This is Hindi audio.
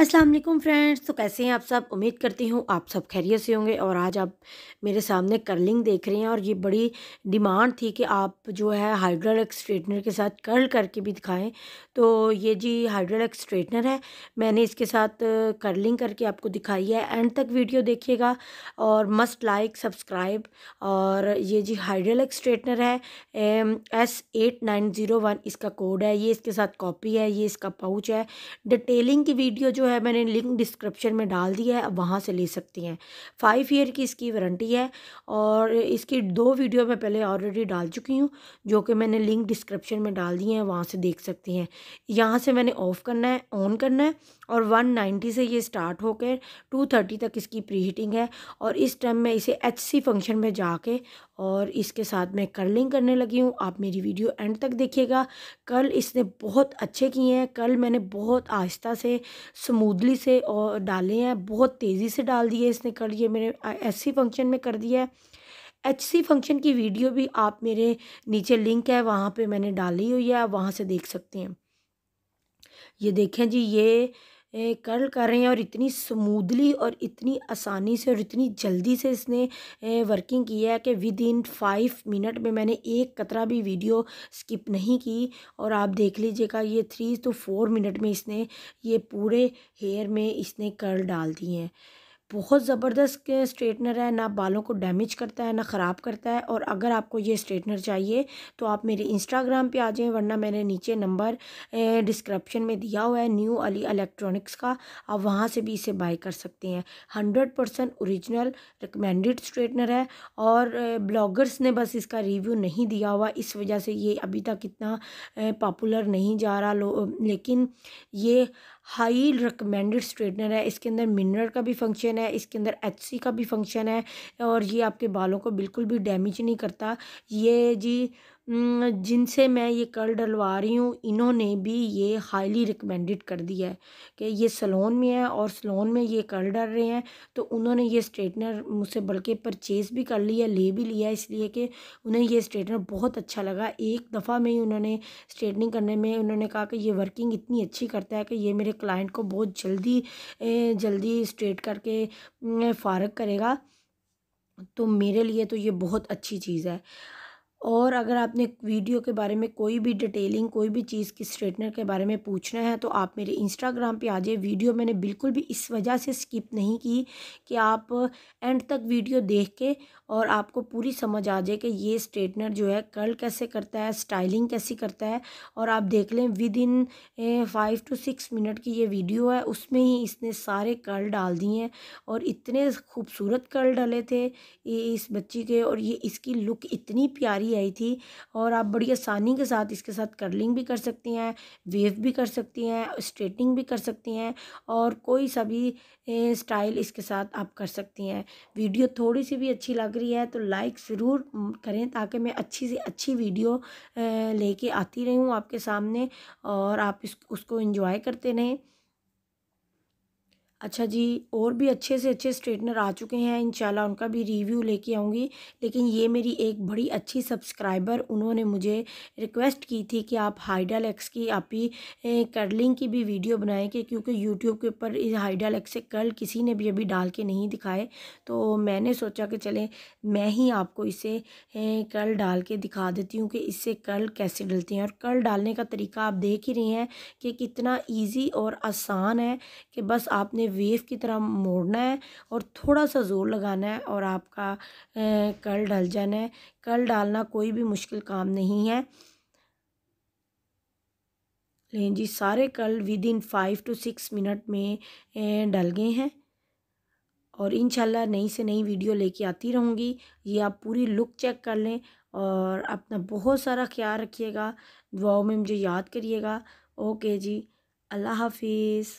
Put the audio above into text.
अस्सलाम वालेकुम फ्रेंड्स तो कैसे हैं आप सब उम्मीद करती हूँ आप सब खैरियत से होंगे और आज आप मेरे सामने कर्लिंग देख रहे हैं और ये बड़ी डिमांड थी कि आप जो है हाइड्रोलिक स्ट्रेटनर के साथ कर्ल करके भी दिखाएं तो ये जी हाइड्रोलिक स्ट्रेटनर है मैंने इसके साथ कर्लिंग करके आपको दिखाई है एंड तक वीडियो देखिएगा और मस्ट लाइक सब्सक्राइब और ये जी हाइड्रोलिक स्ट्रेटनर है S eight nine zero one इसका कोड है ये इसके साथ कॉपी है ये इसका पाउच है डिटेलिंग की वीडियो जो है है मैंने लिंक डिस्क्रिप्शन में डाल दिया है आप वहाँ से ले सकती हैं फ़ाइव ईयर की इसकी वारंटी है और इसकी दो वीडियो मैं पहले ऑलरेडी डाल चुकी हूँ जो कि मैंने लिंक डिस्क्रिप्शन में डाल दिए हैं वहाँ से देख सकती हैं यहाँ से मैंने ऑफ़ करना है ऑन करना है और वन नाइन्टी से ये स्टार्ट होकर टू थर्टी तक इसकी प्री हीटिंग है और इस टाइम मैं इसे एच सी फंक्शन में जाके और इसके साथ मैं कर्लिंग करने लगी हूँ आप मेरी वीडियो एंड तक देखिएगा कल इसने बहुत अच्छे किए हैं कल मैंने बहुत आहिस्ता से स्मूदली से और डाले हैं बहुत तेज़ी से डाल दिए इसने कर लिए मेरे एस फंक्शन में कर दिया है एच फंक्शन की वीडियो भी आप मेरे नीचे लिंक है वहाँ पे मैंने डाली हुई है आप वहाँ से देख सकते हैं ये देखें जी ये कर्ल कर रहे हैं और इतनी स्मूदली और इतनी आसानी से और इतनी जल्दी से इसने वर्किंग की है कि विद इन फाइव मिनट में मैंने एक कतरा भी वीडियो स्किप नहीं की और आप देख लीजिएगा ये थ्री टू तो फोर मिनट में इसने ये पूरे हेयर में इसने कर्ल डाल दिए हैं बहुत ज़बरदस्त स्ट्रेटनर है ना बालों को डैमेज करता है ना ख़राब करता है और अगर आपको ये स्ट्रेटनर चाहिए तो आप मेरे इंस्टाग्राम पे आ जाएं वरना मैंने नीचे नंबर डिस्क्रिप्शन में दिया हुआ है न्यू अली इलेक्ट्रॉनिक्स का आप वहाँ से भी इसे बाई कर सकते हैं hundred percent original recommended straightener है और ब्लॉगर्स ने बस इसका रिव्यू नहीं दिया हुआ इस वजह से ये अभी तक इतना पॉपुलर नहीं जा रहा लेकिन ये हाई रिकमेंडेड स्ट्रेटनर है इसके अंदर मिनरल का भी फंक्शन है इसके अंदर एच का भी फंक्शन है और ये आपके बालों को बिल्कुल भी डैमेज नहीं करता ये जी जिनसे मैं ये कल डलवा रही हूँ इन्होंने भी ये हाईली रिकमेंडेड कर दिया है कि ये सलोन में है और सलोन में ये कल डल रहे हैं तो उन्होंने ये स्ट्रेटनर मुझसे बल्कि परचेज़ भी कर लिया ले भी लिया इसलिए कि उन्हें ये स्ट्रेटनर बहुत अच्छा लगा एक दफ़ा में ही उन्होंने स्ट्रेटनिंग करने में उन्होंने कहा कि ये वर्किंग इतनी अच्छी करता है कि ये मेरे क्लाइंट को बहुत जल्दी जल्दी स्ट्रेट करके फारग करेगा तो मेरे लिए तो ये बहुत अच्छी चीज़ है और अगर आपने वीडियो के बारे में कोई भी डिटेलिंग कोई भी चीज़ की स्ट्रेटनर के बारे में पूछना है तो आप मेरे इंस्टाग्राम पे आ जाए वीडियो मैंने बिल्कुल भी इस वजह से स्किप नहीं की कि आप एंड तक वीडियो देख के और आपको पूरी समझ आ जाए कि ये स्ट्रेटनर जो है कर्ल कैसे करता है स्टाइलिंग कैसी करता है और आप देख लें within five to six minute की ये वीडियो है उसमें ही इसने सारे कर्ल डाल दिए हैं और इतने खूबसूरत कर्ल डाले थे इस बच्ची के और ये इसकी लुक इतनी प्यारी वाली आई थी और आप बड़ी आसानी के साथ इसके साथ कर्लिंग भी कर सकती हैं वेव भी कर सकती हैं स्ट्रेटनिंग भी कर सकती हैं और कोई सा भी स्टाइल इसके साथ आप कर सकती हैं वीडियो थोड़ी सी भी अच्छी लग रही है तो लाइक ज़रूर करें ताकि मैं अच्छी से अच्छी वीडियो लेके आती रहूँ आपके सामने और आप इस उसको इंजॉय करते रहें अच्छा जी और भी अच्छे से अच्छे स्ट्रेटनर आ चुके हैं इंशाल्लाह उनका भी रिव्यू लेके आऊँगी लेकिन ये मेरी एक बड़ी अच्छी सब्सक्राइबर उन्होंने मुझे रिक्वेस्ट की थी कि आप हाइडल एक्स की आप ही कर्लिंग की भी वीडियो बनाएं कि क्योंकि यूट्यूब के ऊपर हाइडल एक्स से कर्ल किसी ने भी अभी डाल के नहीं दिखाए तो मैंने सोचा कि चलें मैं ही आपको इसे कर्ल डाल के दिखा देती हूँ कि इससे कर्ल कैसे डलते हैं और कर्ल डालने का तरीका आप देख ही रहे हैं कि कितना ईजी और आसान है कि बस आपने वेव की तरह मोड़ना है और थोड़ा सा ज़ोर लगाना है और आपका कल डल जाना है कल डालना कोई भी मुश्किल काम नहीं है लेकिन जी सारे कल within five to six minute में डल गए हैं और इन नई से नई वीडियो लेके आती रहूँगी ये आप पूरी लुक चेक कर लें और अपना बहुत सारा ख्याल रखिएगा दुआओं में मुझे याद करिएगा ओके जी अल्लाह हाफिज़